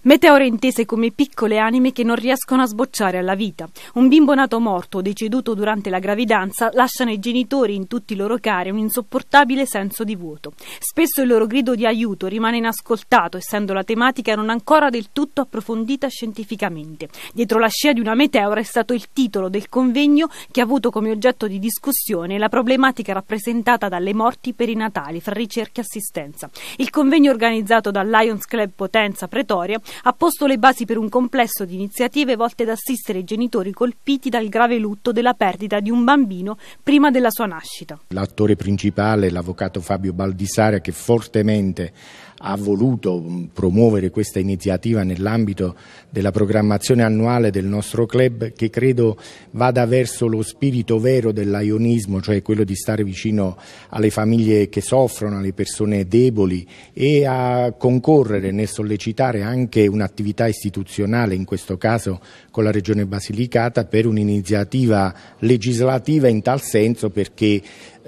Meteore intese come piccole anime che non riescono a sbocciare alla vita. Un bimbo nato morto o deceduto durante la gravidanza lasciano ai genitori in tutti i loro cari un insopportabile senso di vuoto. Spesso il loro grido di aiuto rimane inascoltato, essendo la tematica non ancora del tutto approfondita scientificamente. Dietro la scia di una meteora è stato il titolo del convegno che ha avuto come oggetto di discussione la problematica rappresentata dalle morti per i natali fra ricerca e assistenza. Il convegno organizzato dal Lions Club Potenza Pretoria ha posto le basi per un complesso di iniziative volte ad assistere i genitori colpiti dal grave lutto della perdita di un bambino prima della sua nascita. L'attore principale, l'avvocato Fabio Baldissara, che fortemente ha voluto promuovere questa iniziativa nell'ambito della programmazione annuale del nostro club che credo vada verso lo spirito vero dell'aionismo, cioè quello di stare vicino alle famiglie che soffrono, alle persone deboli e a concorrere nel sollecitare anche un'attività istituzionale, in questo caso con la Regione Basilicata, per un'iniziativa legislativa in tal senso perché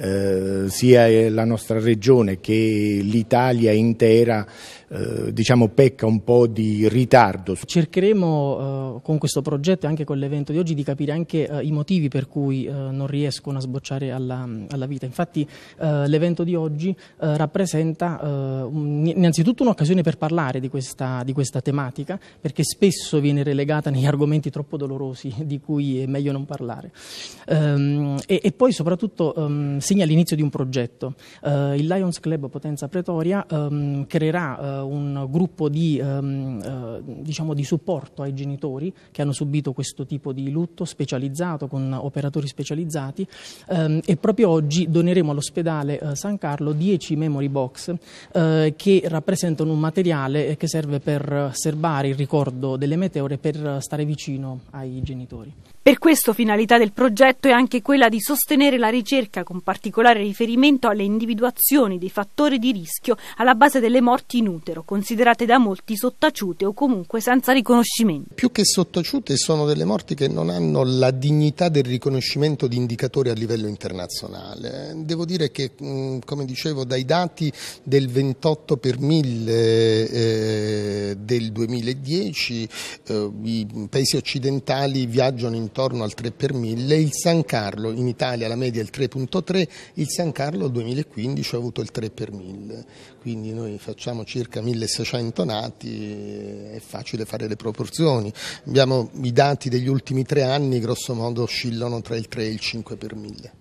eh, sia la nostra regione che l'Italia intera eh, diciamo pecca un po' di ritardo. Cercheremo eh, con questo progetto e anche con l'evento di oggi di capire anche eh, i motivi per cui eh, non riescono a sbocciare alla, alla vita. Infatti eh, l'evento di oggi eh, rappresenta un, innanzitutto un'occasione per parlare di questa, di questa tematica perché spesso viene relegata negli argomenti troppo dolorosi di cui è meglio non parlare. Um, e, e, poi soprattutto um, segna l'inizio di un progetto. Uh, il Lions Club Potenza Pretoria um, creerà uh, eh, un gruppo di, ehm, eh, diciamo, di supporto ai genitori che hanno subito questo tipo di lutto specializzato con operatori specializzati ehm, e proprio oggi doneremo all'ospedale eh, San Carlo 10 memory box che rappresentano un materiale che serve per serbare il ricordo delle meteore per stare vicino ai genitori. Per questo finalità del progetto è anche quella di sostenere la ricerca con particolare riferimento alle individuazioni dei fattori di rischio alla base delle morti inutili utero, considerate da molti sottaciute o comunque senza riconoscimento. Più che sottaciute sono delle morti che non hanno la dignità del riconoscimento di indicatori a livello internazionale. Devo dire che, mm, come dicevo, dai dati del 28 per 1000 eh, del 2010 eh, i paesi occidentali viaggiano intorno al 3 per 1000, il San Carlo in Italia la media è il 3.3, il San Carlo nel 2015 ha avuto il 3 per 1000, quindi noi facciamo circa circa 1600 nati è facile fare le proporzioni. Abbiamo, I dati degli ultimi tre anni grosso modo oscillano tra il 3 e il 5 per mille.